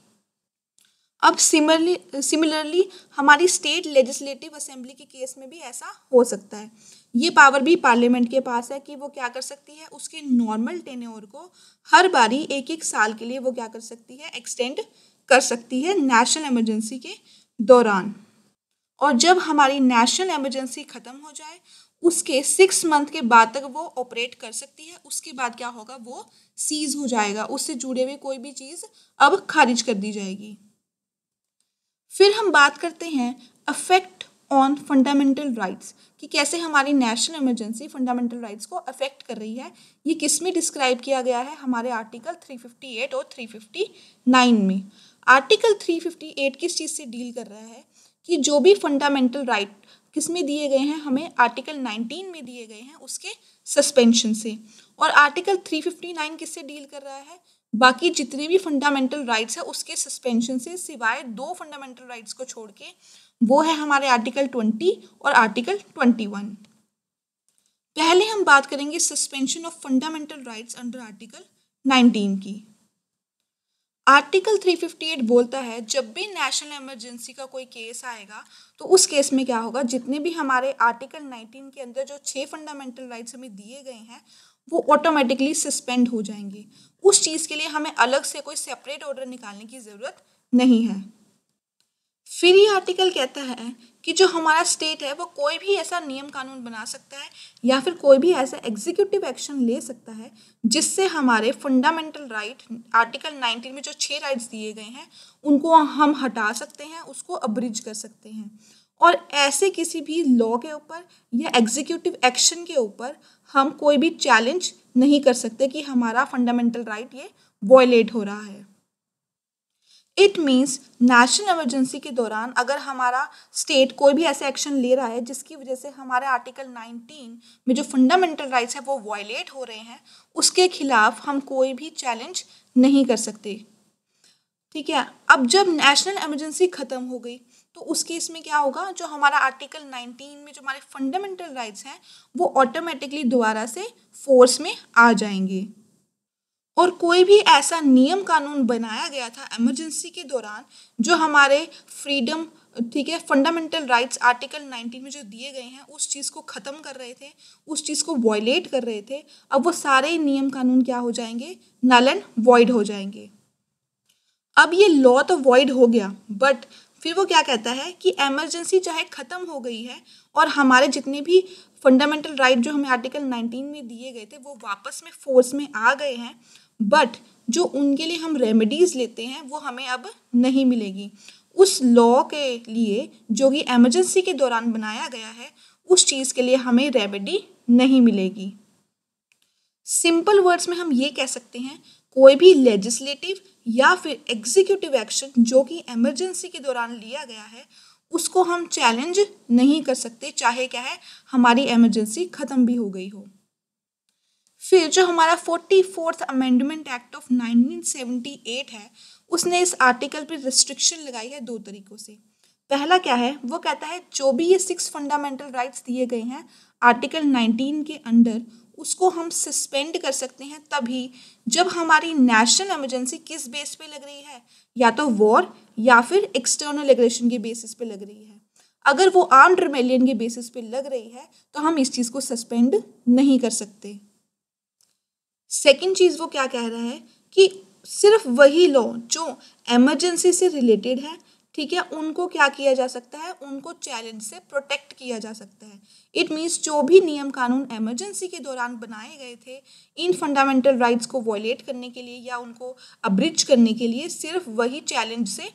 अब सिमिलरली सिमिलरली हमारी स्टेट लेजिस्लेटिव असेंबली के केस में भी ऐसा हो सकता है ये पावर भी पार्लियामेंट के पास है कि वो क्या कर सकती है उसके नॉर्मल टेन्योर को हर बारी एक एक साल के लिए वो क्या कर सकती है एक्सटेंड कर सकती है नेशनल इमरजेंसी के दौरान और जब हमारी नेशनल इमरजेंसी ख़त्म हो जाए उसके सिक्स मंथ के बाद तक वो ऑपरेट कर सकती है उसके बाद क्या होगा वो सीज हो जाएगा उससे जुड़े हुए कोई भी चीज़ अब खारिज कर दी जाएगी फिर हम बात करते हैं अफेक्ट ऑन फंडामेंटल राइट्स कि कैसे हमारी नेशनल इमरजेंसी फंडामेंटल राइट्स को अफेक्ट कर रही है ये किस में डिस्क्राइब किया गया है हमारे आर्टिकल 358 और 359 में आर्टिकल 358 किस चीज़ से डील कर रहा है कि जो भी फंडामेंटल राइट right, किस में दिए गए हैं हमें आर्टिकल 19 में दिए गए हैं उसके सस्पेंशन से और आर्टिकल 359 किससे डील कर रहा है बाकी जितने भी फंडामेंटल राइट्स है उसके सस्पेंशन से सिवाय दो फंडामेंटल राइट्स को छोड़ के वो है हमारे आर्टिकल 20 और आर्टिकल 21 पहले हम बात करेंगे suspension of fundamental rights under article 19 की आर्टिकल 358 बोलता है जब भी नेशनल इमरजेंसी का कोई केस आएगा तो उस केस में क्या होगा जितने भी हमारे आर्टिकल 19 के अंदर जो छः फंडामेंटल राइट्स हमें दिए गए हैं वो ऑटोमेटिकली सस्पेंड हो जाएंगे उस चीज़ के लिए हमें अलग से कोई सेपरेट ऑर्डर निकालने की ज़रूरत नहीं है फिर ये आर्टिकल कहता है कि जो हमारा स्टेट है वो कोई भी ऐसा नियम कानून बना सकता है या फिर कोई भी ऐसा एग्जीक्यूटिव एक्शन ले सकता है जिससे हमारे फंडामेंटल राइट आर्टिकल 19 में जो छः राइट्स दिए गए हैं उनको हम हटा सकते हैं उसको अब्रिज कर सकते हैं और ऐसे किसी भी लॉ के ऊपर या एग्जीक्यूटिव एक्शन के ऊपर हम कोई भी चैलेंज नहीं कर सकते कि हमारा फंडामेंटल राइट ये वॉयलेट हो रहा है इट मीन्स नेशनल इमरजेंसी के दौरान अगर हमारा स्टेट कोई भी ऐसा एक्शन ले रहा है जिसकी वजह से हमारे आर्टिकल 19 में जो फंडामेंटल राइट्स है वो वायलेट हो रहे हैं उसके खिलाफ हम कोई भी चैलेंज नहीं कर सकते ठीक है अब जब नेशनल इमरजेंसी ख़त्म हो गई तो उस केस में क्या होगा जो हमारा आर्टिकल 19 में जो हमारे फंडामेंटल राइट्स हैं वो ऑटोमेटिकली दोबारा से फोर्स में आ जाएंगे और कोई भी ऐसा नियम कानून बनाया गया था एमरजेंसी के दौरान जो हमारे फ्रीडम ठीक है फंडामेंटल राइट्स आर्टिकल 19 में जो दिए गए हैं उस चीज़ को ख़त्म कर रहे थे उस चीज़ को वॉयलेट कर रहे थे अब वो सारे नियम कानून क्या हो जाएंगे नल एंड वॉइड हो जाएंगे अब ये लॉ तो वॉइड हो गया बट फिर वो क्या कहता है कि एमरजेंसी चाहे ख़त्म हो गई है और हमारे जितने भी फंडामेंटल राइट जो हमें आर्टिकल 19 में दिए गए थे वो वापस में फोर्स में आ गए हैं बट जो उनके लिए हम रेमेडीज़ लेते हैं वो हमें अब नहीं मिलेगी उस लॉ के लिए जो कि एमरजेंसी के दौरान बनाया गया है उस चीज़ के लिए हमें रेमेडी नहीं मिलेगी सिंपल वर्ड्स में हम ये कह सकते हैं कोई भी लेजिस्लेटिव या फिर एग्जीक्यूटिव एक्शन जो कि एमरजेंसी के दौरान लिया गया है उसको हम चैलेंज नहीं कर सकते चाहे क्या है हमारी एमरजेंसी ख़त्म भी हो गई हो फिर जो हमारा forty fourth amendment act of 1978 है उसने इस आर्टिकल पर रिस्ट्रिक्शन लगाई है दो तरीकों से पहला क्या है वो कहता है जो भी ये सिक्स फंडामेंटल राइट्स दिए गए हैं आर्टिकल 19 के अंडर उसको हम सस्पेंड कर सकते हैं तभी जब हमारी नेशनल एमरजेंसी किस बेस पे लग रही है या तो वॉर या फिर एक्सटर्नल एग्रेशन के बेसिस पे लग रही है अगर वो आर्म्ड रिमेलियन के बेसिस पे लग रही है तो हम इस चीज़ को सस्पेंड नहीं कर सकते सेकेंड चीज़ वो क्या कह रहा है कि सिर्फ वही लॉ जो एमरजेंसी से रिलेटेड है ठीक है उनको क्या किया जा सकता है उनको चैलेंज से प्रोटेक्ट किया जा सकता है इट मीन्स जो भी नियम कानून एमरजेंसी के दौरान बनाए गए थे इन फंडामेंटल राइट्स को वॉयलेट करने के लिए या उनको अब्रिज करने के लिए सिर्फ वही चैलेंज से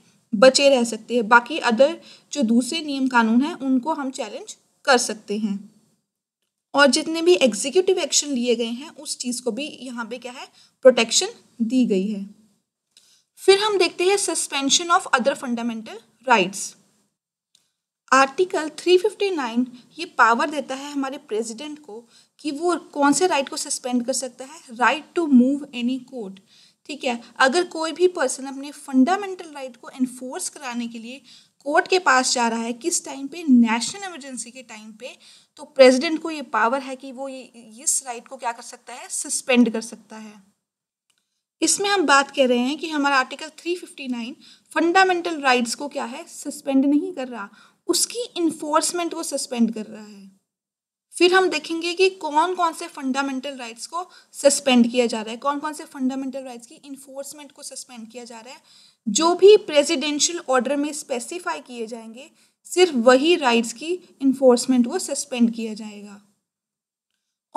बचे रह सकते हैं बाकी अदर जो दूसरे नियम कानून हैं उनको हम चैलेंज कर सकते हैं और जितने भी एग्जीक्यूटिव एक्शन लिए गए हैं उस चीज़ को भी यहाँ पे क्या है प्रोटेक्शन दी गई है फिर हम देखते हैं suspension of other fundamental rights article 359 ये पावर देता है हमारे प्रेसिडेंट को कि वो कौन से राइट को सस्पेंड कर सकता है right to move any court ठीक है अगर कोई भी पर्सन अपने फंडामेंटल राइट को एनफोर्स कराने के लिए कोर्ट के पास जा रहा है किस टाइम पे नेशनल इमरजेंसी के टाइम पे तो प्रेसिडेंट को ये पावर है कि वो ये इस राइट को क्या कर सकता है सस्पेंड कर सकता है इसमें हम बात कर रहे हैं कि हमारा आर्टिकल 359 फंडामेंटल राइट्स को क्या है सस्पेंड नहीं कर रहा उसकी इन्फोर्समेंट को सस्पेंड कर रहा है फिर हम देखेंगे कि कौन कौन से फंडामेंटल राइट्स को सस्पेंड किया जा रहा है कौन कौन से फंडामेंटल राइट्स की इन्फोर्समेंट को सस्पेंड किया जा रहा है जो भी प्रेसिडेंशियल ऑर्डर में स्पेसिफाई किए जाएंगे सिर्फ वही राइट्स की इन्फोर्समेंट को सस्पेंड किया जाएगा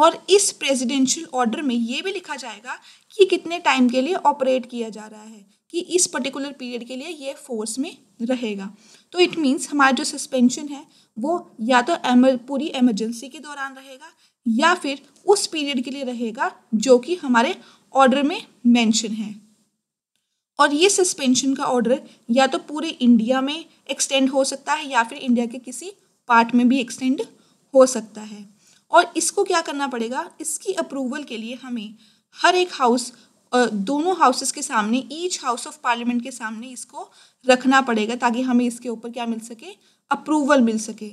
और इस प्रेसिडेंशियल ऑर्डर में ये भी लिखा जाएगा कि कितने टाइम के लिए ऑपरेट किया जा रहा है कि इस पर्टिकुलर पीरियड के लिए ये फोर्स में रहेगा तो इट मीन्स हमारा जो सस्पेंशन है वो या तो एमर, पूरी एमरजेंसी के दौरान रहेगा या फिर उस पीरियड के लिए रहेगा जो कि हमारे ऑर्डर में मेंशन है और ये सस्पेंशन का ऑर्डर या तो पूरे इंडिया में एक्सटेंड हो सकता है या फिर इंडिया के किसी पार्ट में भी एक्सटेंड हो सकता है और इसको क्या करना पड़ेगा इसकी अप्रूवल के लिए हमें हर एक हाउस दोनों हाउसेस के सामने ईच हाउस ऑफ पार्लियामेंट के सामने इसको रखना पड़ेगा ताकि हमें इसके ऊपर क्या मिल सके अप्रूवल मिल सके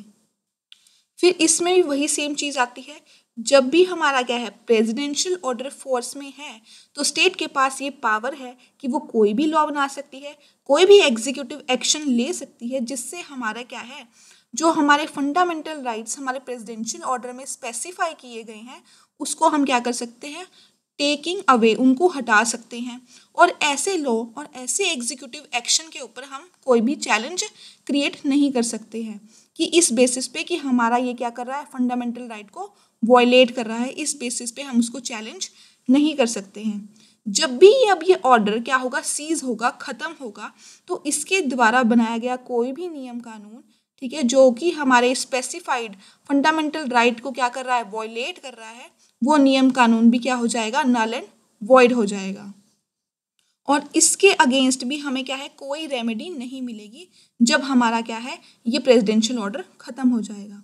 फिर इसमें भी वही सेम चीज़ आती है जब भी हमारा क्या है प्रेसिडेंशियल ऑर्डर फोर्स में है तो स्टेट के पास ये पावर है कि वो कोई भी लॉ बना सकती है कोई भी एग्जीक्यूटिव एक्शन ले सकती है जिससे हमारा क्या है जो हमारे फंडामेंटल राइट्स हमारे प्रेसिडेंशियल ऑर्डर में स्पेसिफाई किए गए हैं उसको हम क्या कर सकते हैं टेकिंग अवे उनको हटा सकते हैं और ऐसे लॉ और ऐसे एग्जीक्यूटिव एक्शन के ऊपर हम कोई भी चैलेंज क्रिएट नहीं कर सकते हैं कि इस बेसिस पे कि हमारा ये क्या कर रहा है फंडामेंटल राइट को वॉयलेट कर रहा है इस बेसिस पे हम उसको चैलेंज नहीं कर सकते हैं जब भी अब ये ऑर्डर क्या होगा सीज होगा ख़त्म होगा तो इसके द्वारा बनाया गया कोई भी नियम कानून ठीक है जो कि हमारे स्पेसिफाइड फंडामेंटल राइट को क्या कर रहा है वॉयलेट कर रहा है वो नियम कानून भी क्या हो जाएगा नल एंड वॉइड हो जाएगा और इसके अगेंस्ट भी हमें क्या है कोई रेमेडी नहीं मिलेगी जब हमारा क्या है ये प्रेसिडेंशियल ऑर्डर ख़त्म हो जाएगा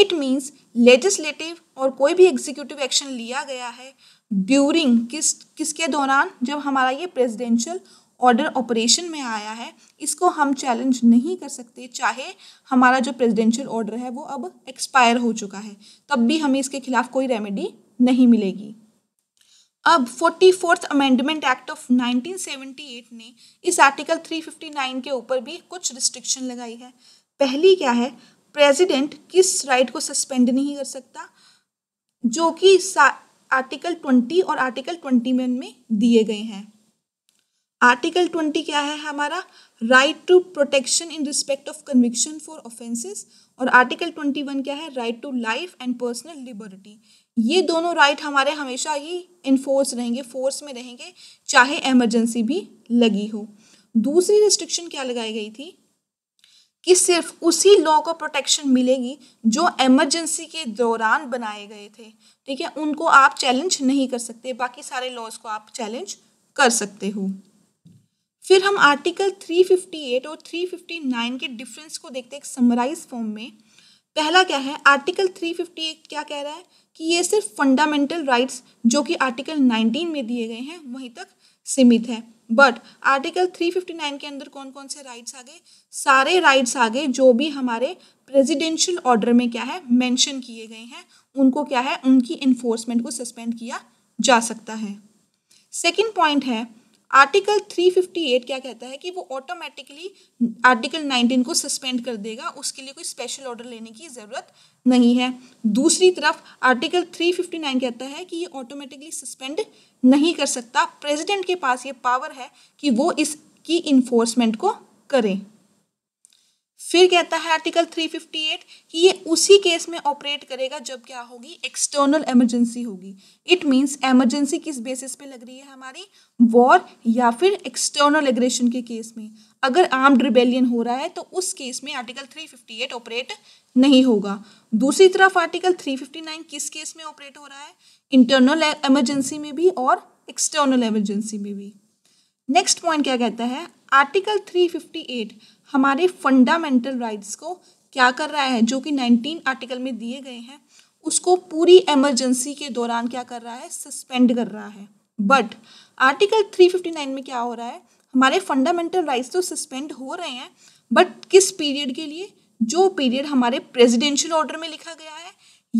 इट मीन्स लेजिस्लेटिव और कोई भी एग्जीक्यूटिव एक्शन लिया गया है ड्यूरिंग किस किसके दौरान जब हमारा ये प्रेसिडेंशियल ऑर्डर ऑपरेशन में आया है इसको हम चैलेंज नहीं कर सकते चाहे हमारा जो प्रेसिडेंशियल ऑर्डर है वो अब एक्सपायर हो चुका है तब भी हमें इसके खिलाफ कोई रेमेडी नहीं मिलेगी अब forty fourth amendment act of 1978 ने इस आर्टिकल 359 के ऊपर भी कुछ रिस्ट्रिक्शन लगाई है पहली क्या है प्रेसिडेंट किस राइट को सस्पेंड नहीं कर सकता जो कि आर्टिकल ट्वेंटी और आर्टिकल ट्वेंटी वन में दिए गए हैं आर्टिकल ट्वेंटी क्या है हमारा right to protection in respect of conviction for offences और आर्टिकल ट्वेंटी वन क्या है right to life and personal liberty ये दोनों राइट हमारे हमेशा ही इन्फोर्स रहेंगे फोर्स में रहेंगे चाहे एमरजेंसी भी लगी हो दूसरी रिस्ट्रिक्शन क्या लगाई गई थी कि सिर्फ उसी लॉ को प्रोटेक्शन मिलेगी जो एमरजेंसी के दौरान बनाए गए थे ठीक है उनको आप चैलेंज नहीं कर सकते बाकी सारे लॉज को आप चैलेंज कर सकते हो फिर हम आर्टिकल 358 और 359 के डिफरेंस को देखते हैं समराइज फॉर्म में पहला क्या है आर्टिकल 358 क्या कह रहा है कि ये सिर्फ फंडामेंटल राइट्स जो कि आर्टिकल 19 में दिए गए हैं वहीं तक सीमित है बट आर्टिकल 359 के अंदर कौन कौन से राइट्स आ गए सारे राइट्स आ गए जो भी हमारे प्रेसिडेंशियल ऑर्डर में क्या है मेंशन किए गए हैं उनको क्या है उनकी इन्फोर्समेंट को सस्पेंड किया जा सकता है सेकंड पॉइंट है आर्टिकल 358 क्या कहता है कि वो ऑटोमेटिकली आर्टिकल 19 को सस्पेंड कर देगा उसके लिए कोई स्पेशल ऑर्डर लेने की ज़रूरत नहीं है दूसरी तरफ आर्टिकल 359 कहता है कि ये ऑटोमेटिकली सस्पेंड नहीं कर सकता प्रेसिडेंट के पास ये पावर है कि वो इसकी इन्फोर्समेंट को करें फिर कहता है आर्टिकल 358 कि ये उसी केस में ऑपरेट करेगा जब क्या होगी एक्सटर्नल इमरजेंसी होगी इट मींस इमरजेंसी किस बेसिस पे लग रही है हमारी वॉर या फिर एक्सटर्नल एग्रेशन के केस में अगर आर्म्ड रिबेलियन हो रहा है तो उस केस में आर्टिकल 358 ऑपरेट नहीं होगा दूसरी तरफ आर्टिकल 359 किस केस में ऑपरेट हो रहा है इंटरनल एमरजेंसी e- में भी और एक्सटर्नल इमरजेंसी में भी नेक्स्ट पॉइंट क्या कहता है आर्टिकल 358 हमारे फंडामेंटल राइट्स को क्या कर रहा है जो कि 19 आर्टिकल में दिए गए हैं उसको पूरी इमरजेंसी के दौरान क्या कर रहा है सस्पेंड कर रहा है बट आर्टिकल 359 में क्या हो रहा है हमारे फंडामेंटल राइट्स तो सस्पेंड हो रहे हैं बट किस पीरियड के लिए जो पीरियड हमारे प्रेजिडेंशियल ऑर्डर में लिखा गया है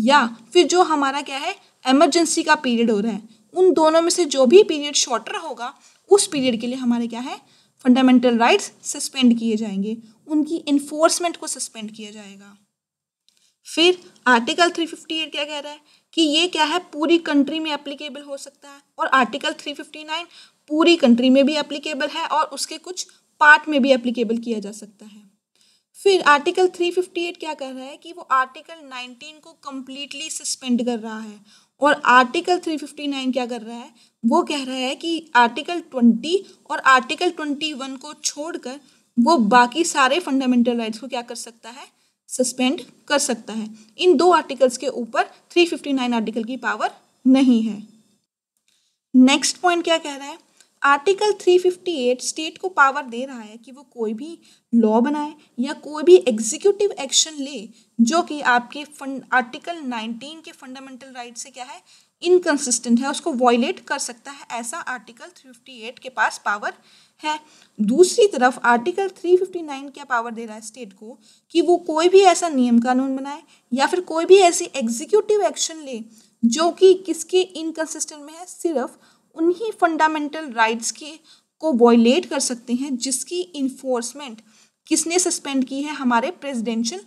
या फिर जो हमारा क्या है एमरजेंसी का पीरियड हो रहा है उन दोनों में से जो भी पीरियड शॉर्टर होगा उस पीरियड के लिए हमारे क्या है फंडामेंटल राइट्स सस्पेंड किए जाएंगे उनकी इन्फोर्समेंट को सस्पेंड किया जाएगा फिर आर्टिकल 358 क्या कह रहा है कि ये क्या है पूरी कंट्री में एप्लीकेबल हो सकता है और आर्टिकल 359 पूरी कंट्री में भी एप्लीकेबल है और उसके कुछ पार्ट में भी एप्लीकेबल किया जा सकता है फिर आर्टिकल 358 क्या कह रहा है कि वो आर्टिकल 19 को कम्प्लीटली सस्पेंड कर रहा है और आर्टिकल 359 क्या कर रहा है वो कह रहा है कि आर्टिकल 20 और आर्टिकल 21 को छोड़कर वो बाकी सारे फंडामेंटल राइट्स को क्या कर सकता है सस्पेंड कर सकता है इन दो आर्टिकल्स के ऊपर 359 आर्टिकल की पावर नहीं है नेक्स्ट पॉइंट क्या कह रहा है आर्टिकल 358 स्टेट को पावर दे रहा है कि वो कोई भी लॉ बनाए या कोई भी एग्जीक्यूटिव एक्शन ले जो कि आपके फंड आर्टिकल 19 के फंडामेंटल राइट से क्या है इनकन्सिस्टेंट है उसको वॉयलेट कर सकता है ऐसा आर्टिकल 358 के पास पावर है दूसरी तरफ आर्टिकल 359 क्या पावर दे रहा है स्टेट को कि वो कोई भी ऐसा नियम कानून बनाए या फिर कोई भी ऐसी एग्जीक्यूटिव एक्शन ले जो कि किसके इनकन्सिस्टेंट में है सिर्फ उन्हीं फंडामेंटल राइट्स की को वॉयलेट कर सकते हैं जिसकी इन्फोर्समेंट किसने सस्पेंड की है हमारे प्रेसिडेंशियल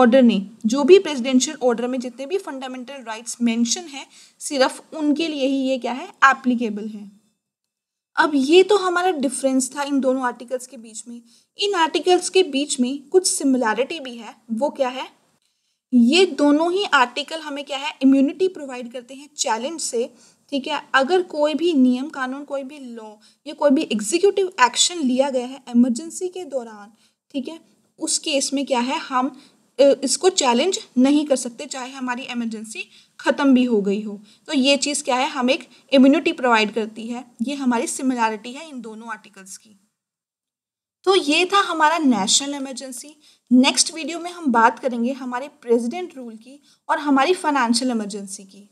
ऑर्डर ने जो भी प्रेसिडेंशियल ऑर्डर में जितने भी फंडामेंटल राइट्स मेंशन हैं सिर्फ उनके लिए ही ये क्या है एप्लीकेबल है अब ये तो हमारा डिफरेंस था इन दोनों आर्टिकल्स के बीच में इन आर्टिकल्स के बीच में कुछ सिमिलैरिटी भी है वो क्या है ये दोनों ही आर्टिकल हमें क्या है इम्यूनिटी प्रोवाइड करते हैं चैलेंज से ठीक है अगर कोई भी नियम कानून कोई भी लॉ या कोई भी एग्जीक्यूटिव एक्शन लिया गया है एमरजेंसी के दौरान ठीक है उस केस में क्या है हम इसको चैलेंज नहीं कर सकते चाहे हमारी एमरजेंसी ख़त्म भी हो गई हो तो ये चीज़ क्या है हम एक इम्यूनिटी प्रोवाइड करती है ये हमारी सिमिलैरिटी है इन दोनों आर्टिकल्स की तो ये था हमारा नेशनल इमरजेंसी नेक्स्ट वीडियो में हम बात करेंगे हमारे प्रेसिडेंट रूल की और हमारी फाइनेंशियल इमरजेंसी की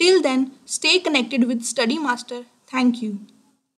Till then, stay connected with StudyMaster. Thank you.